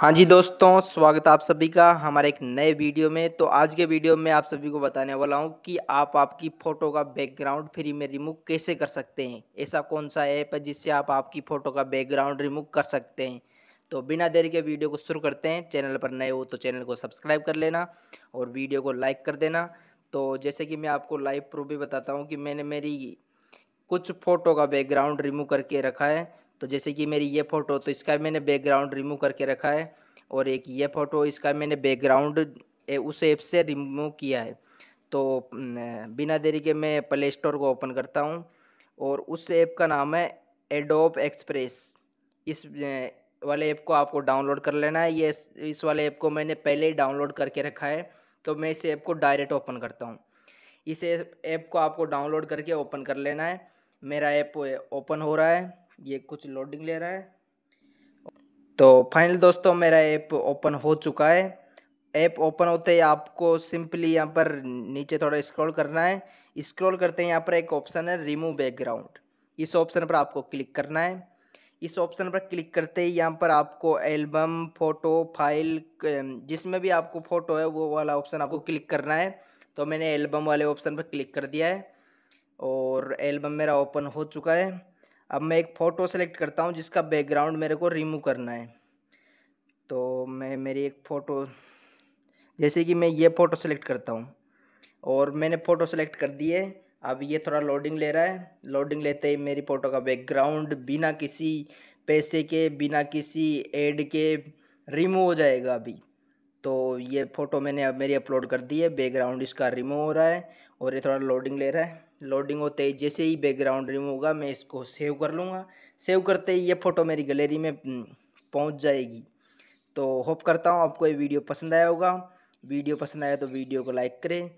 हाँ जी दोस्तों स्वागत आप सभी का हमारे एक नए वीडियो में तो आज के वीडियो में आप सभी को बताने वाला हूँ कि आप आपकी फ़ोटो का बैकग्राउंड फ्री में रिमूव कैसे कर सकते हैं ऐसा कौन सा ऐप है जिससे आप आपकी फ़ोटो का बैकग्राउंड रिमूव कर सकते हैं तो बिना देर के वीडियो को शुरू करते हैं चैनल पर नए हो तो चैनल को सब्सक्राइब कर लेना और वीडियो को लाइक कर देना तो जैसे कि मैं आपको लाइव प्रूफ भी बताता हूँ कि मैंने मेरी कुछ फ़ोटो का बैकग्राउंड रिमूव करके रखा है तो जैसे कि मेरी ये फ़ोटो तो इसका मैंने बैकग्राउंड रिमूव करके रखा है और एक ये फ़ोटो इसका मैंने बैकग्राउंड उस ऐप से रिमूव किया है तो बिना देरी के मैं प्ले स्टोर को ओपन करता हूँ और उस ऐप का नाम है एडोप एक्सप्रेस इस वाले ऐप को आपको डाउनलोड कर लेना है ये इस वाले ऐप को मैंने पहले ही डाउनलोड करके रखा है तो मैं इस ऐप को डायरेक्ट ओपन करता हूँ इस ऐप को आपको डाउनलोड करके ओपन कर लेना है मेरा ऐप ओपन हो रहा है ये कुछ लोडिंग ले रहा है तो फाइनल दोस्तों मेरा ऐप ओपन हो चुका है ऐप ओपन होते ही आपको सिंपली यहाँ पर नीचे थोड़ा स्क्रॉल करना है स्क्रॉल करते हैं यहाँ पर एक ऑप्शन है रिमूव बैकग्राउंड इस ऑप्शन पर आपको क्लिक करना है इस ऑप्शन पर क्लिक करते ही यहाँ पर आपको एल्बम फोटो फाइल जिसमें भी आपको फोटो है वो वाला ऑप्शन आपको क्लिक करना है तो मैंने एल्बम वाले ऑप्शन पर क्लिक कर दिया है और एल्बम मेरा ओपन हो चुका है अब मैं एक फ़ोटो सेलेक्ट करता हूँ जिसका बैकग्राउंड मेरे को रिमूव करना है तो मैं मेरी एक फ़ोटो जैसे कि मैं ये फ़ोटो सेलेक्ट करता हूँ और मैंने फ़ोटो सेलेक्ट कर दिए अब ये थोड़ा लोडिंग ले रहा है लोडिंग लेते ही मेरी फ़ोटो का बैकग्राउंड बिना किसी पैसे के बिना किसी एड के रिमूव हो जाएगा अभी तो ये फ़ोटो मैंने अब मेरी अपलोड कर दी है बैकग्राउंड इसका रिमूव हो रहा है और ये थोड़ा लोडिंग ले रहा है लोडिंग होते ही जैसे ही बैकग्राउंड रिमूव होगा मैं इसको सेव कर लूँगा सेव करते ही ये फ़ोटो मेरी गैलरी में हम्म, पहुँच जाएगी तो होप करता हूँ आपको ये वीडियो पसंद आया होगा वीडियो पसंद आया तो वीडियो को लाइक करें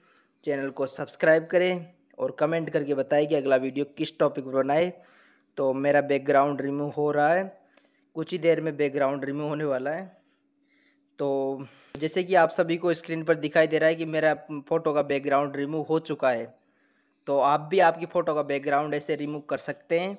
चैनल को सब्सक्राइब करें और कमेंट करके बताएं कि अगला वीडियो किस टॉपिक पर बनाए तो मेरा बैकग्राउंड रिमूव हो रहा है कुछ ही देर में बैकग्राउंड रिमूव होने वाला है तो जैसे कि आप सभी को स्क्रीन पर दिखाई दे रहा है कि मेरा फ़ोटो हम्म, का बैकग्राउंड रिमूव हो चुका है तो आप भी आपकी फ़ोटो का बैकग्राउंड ऐसे रिमूव कर सकते हैं